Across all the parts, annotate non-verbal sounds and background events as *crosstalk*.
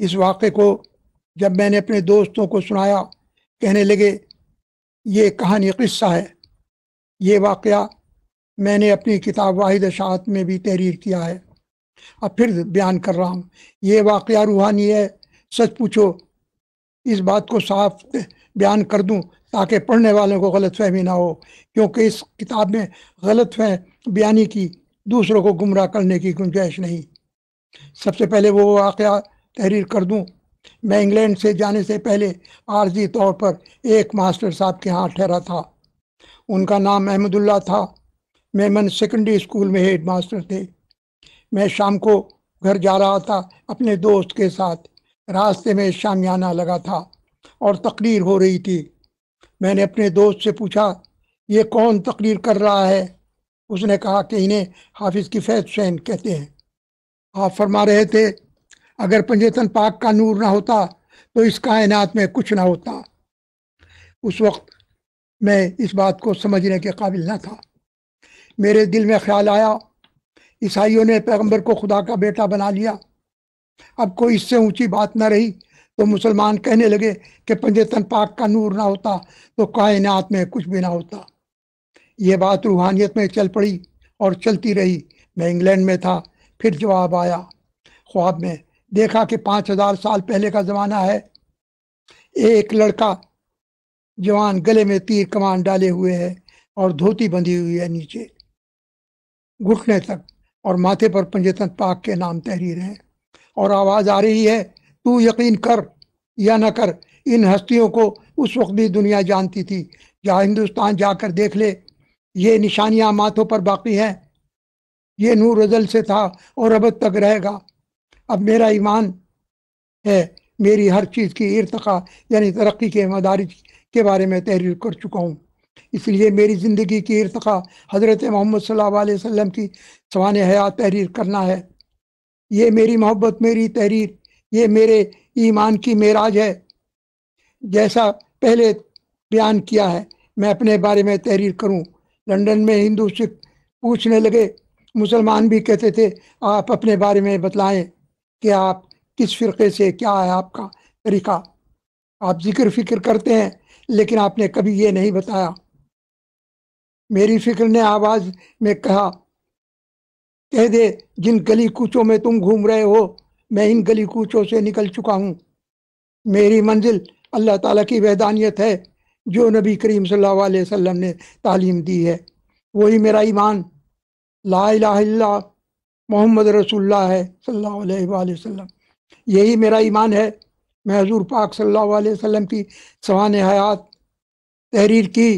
इस वाक़े को जब मैंने अपने दोस्तों को सुनाया कहने लगे ये कहानी क़स्सा है ये वाक़ मैंने अपनी किताब वाहिद शाहत में भी तहरीर किया है अब फिर बयान कर रहा हूँ ये वाक़ रूहानी है सच पूछो इस बात को साफ बयान कर दूँ ताकि पढ़ने वालों को गलत फहमी ना हो क्योंकि इस किताब में गलत फह बयानी की दूसरों को गुमराह करने की गुंजाइश नहीं सबसे पहले वो वाक़ तहरीर कर दूं मैं इंग्लैंड से जाने से पहले आर्जी तौर पर एक मास्टर साहब के यहाँ ठहरा था उनका नाम अहमदुल्ला था मेमन सेकेंडरी स्कूल में हेड मास्टर थे मैं शाम को घर जा रहा था अपने दोस्त के साथ रास्ते में शामियाना लगा था और तकरीर हो रही थी मैंने अपने दोस्त से पूछा ये कौन तकरीर कर रहा है उसने कहा कि इन्हें हाफिज़ की फैज हुसैन कहते हैं आप फरमा रहे थे अगर पंजतन पाक का नूर ना होता तो इस कायनात में कुछ ना होता उस वक्त मैं इस बात को समझने के काबिल ना था मेरे दिल में ख्याल आया ईसाइयों ने पैगंबर को खुदा का बेटा बना लिया अब कोई इससे ऊंची बात ना रही तो मुसलमान कहने लगे कि पंजतन पाक का नूर ना होता तो कायनात में कुछ भी ना होता ये बात रूहानियत में चल पड़ी और चलती रही मैं इंग्लैंड में था फिर जवाब आया ख्वाब में देखा कि पाँच हजार साल पहले का ज़माना है एक लड़का जवान गले में तीर कमान डाले हुए है और धोती बंधी हुई है नीचे घुटने तक और माथे पर पंजतन पाक के नाम तहरीर है और आवाज़ आ रही है तू यकीन कर या न कर इन हस्तियों को उस वक्त भी दुनिया जानती थी जहाँ हिंदुस्तान जाकर देख ले ये निशानियाँ माथों पर बाकी हैं ये नूर अजल से था और अब तक रहेगा अब मेरा ईमान है मेरी हर चीज़ की इरतका यानी तरक्की के मदारज के बारे में तहरीर कर चुका हूँ इसलिए मेरी ज़िंदगी की इरतका हज़रत मोहम्मद सल्लल्लाहु वसल्लम की सवान हयात तहरीर करना है ये मेरी मोहब्बत मेरी तहरीर ये मेरे ईमान की मेराज है जैसा पहले बयान किया है मैं अपने बारे में तहरीर करूं लंदन में हिंदू सिख पूछने लगे मुसलमान भी कहते थे आप अपने बारे में बतलाएं कि आप किस फ़िरक़े से क्या है आपका तरीक़ा आप जिक्र फिक्र करते हैं लेकिन आपने कभी ये नहीं बताया मेरी फिक्र ने आवाज़ में कहा कह दे जिन गली कूचों में तुम घूम रहे हो मैं इन गली कूचों से निकल चुका हूँ मेरी मंजिल अल्लाह ताला की वैदानियत है जो नबी करीम सल्लल्लाहु अलैहि वसल्लम ने तालीम दी है वही मेरा ईमान ला इलाहा मोहम्मद रसुल्ला है सल्लाम यही मेरा ईमान है मैं हजूर पाक सल्लल्लाहु अलैहि वसल्लम की सवान हयात तहरीर की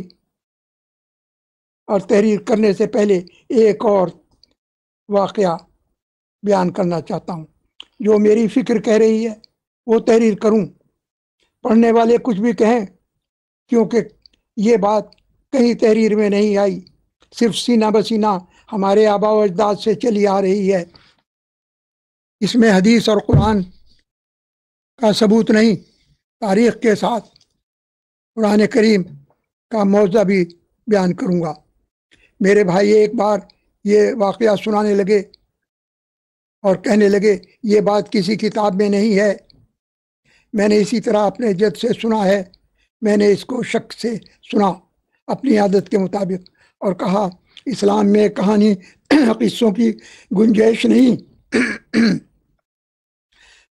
और तहरीर करने से पहले एक और वाक़ बयान करना चाहता हूँ जो मेरी फ़िक्र कह रही है वो तहरीर करूँ पढ़ने वाले कुछ भी कहें क्योंकि ये बात कहीं तहरीर में नहीं आई सिर्फ सीना बसीना हमारे आबा अजदाद से चली आ रही है इसमें हदीस और कुरान का सबूत नहीं तारीख के साथ कुरान करीम का मुआवजा भी बयान करूँगा मेरे भाई एक बार ये वाक़ सुनाने लगे और कहने लगे ये बात किसी किताब में नहीं है मैंने इसी तरह अपने जद से सुना है मैंने इसको शक से सुना अपनी आदत के मुताबिक और कहा इस्लाम में कहानी *clears throat* किस्सों की गुंजाइश नहीं *clears throat*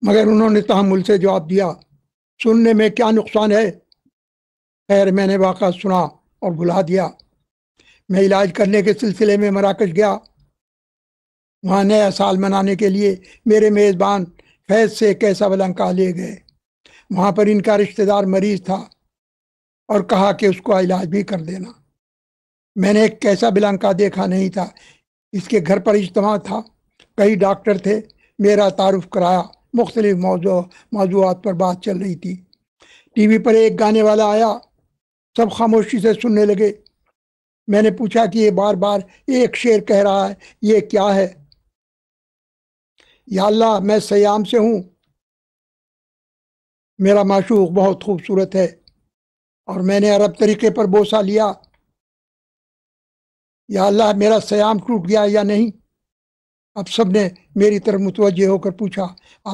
मगर उन्होंने तहमुल से जवाब दिया सुनने में क्या नुकसान है खैर मैंने वाक़ा सुना और बुला दिया मैं इलाज करने के सिलसिले में मराकश गया वहाँ नया साल मनाने के लिए मेरे मेज़बान फैज से कैसा वलंका ले गए वहाँ पर इनका रिश्तेदार मरीज था और कहा कि उसका इलाज भी कर देना मैंने एक कैसा बिलंका देखा नहीं था इसके घर पर इज्तम था कई डॉक्टर थे मेरा तारुफ कराया मुख्तलिफ मौजू मौजूद पर बात चल रही थी टीवी पर एक गाने वाला आया सब खामोशी से सुनने लगे मैंने पूछा कि ये बार बार एक शेर कह रहा है ये क्या है या अल्लाह मैं सयाम से हूँ मेरा माशूक बहुत खूबसूरत है और मैंने अरब तरीके पर बोसा लिया या अल्लाह मेरा सयाम टूट गया या नहीं अब सब ने मेरी तरफ मुतवजह होकर पूछा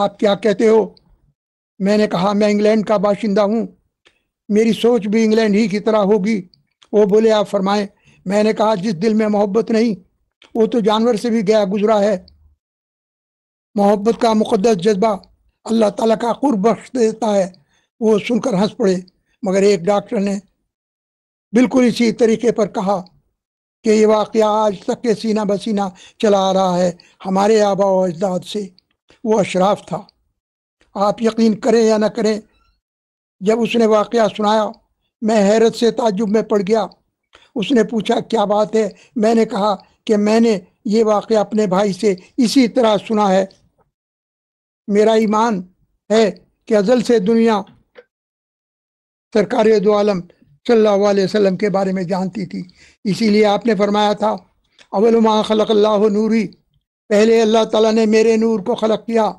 आप क्या कहते हो मैंने कहा मैं इंग्लैंड का बाशिंदा हूँ मेरी सोच भी इंग्लैंड ही की तरह होगी वो बोले आप फरमाएं मैंने कहा जिस दिल में मोहब्बत नहीं वो तो जानवर से भी गया गुजरा है मोहब्बत का मुकदस जज्बा अल्लाह ताला का कुर्ब बख्श देता है वो सुनकर हंस पड़े मगर एक डॉक्टर ने बिल्कुल इसी तरीके पर कहा कि ये वाक़ आज तक के सीना बसीना चला आ रहा है हमारे आबा अजदाद से वो अशराफ था आप यकीन करें या ना करें जब उसने वाक़ सुनाया मैं हैरत से ताजुब में पड़ गया उसने पूछा क्या बात है मैंने कहा कि मैंने ये वाक़ अपने भाई से इसी तरह सुना है मेरा ईमान है कि अजल से दुनिया सरकार दो आलम सल्लल्लाहु अलैहि वसल्लम के बारे में जानती थी इसीलिए आपने फरमाया था अवलमा खलक नूरी पहले अल्लाह ताला ने मेरे नूर को खलक किया